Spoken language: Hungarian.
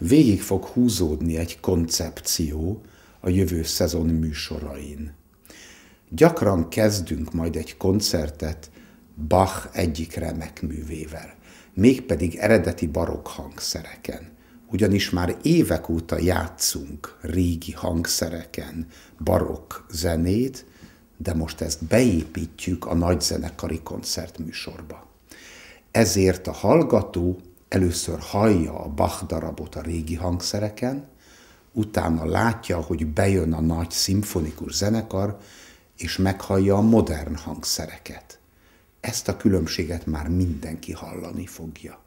végig fog húzódni egy koncepció a jövő szezon műsorain. Gyakran kezdünk majd egy koncertet Bach egyik remek művével, mégpedig eredeti barokk hangszereken – ugyanis már évek óta játszunk régi hangszereken barokk zenét, de most ezt beépítjük a nagyzenekari koncertműsorba. Ezért a hallgató először hallja a Bach darabot a régi hangszereken, utána látja, hogy bejön a nagy szimfonikus zenekar, és meghallja a modern hangszereket. Ezt a különbséget már mindenki hallani fogja.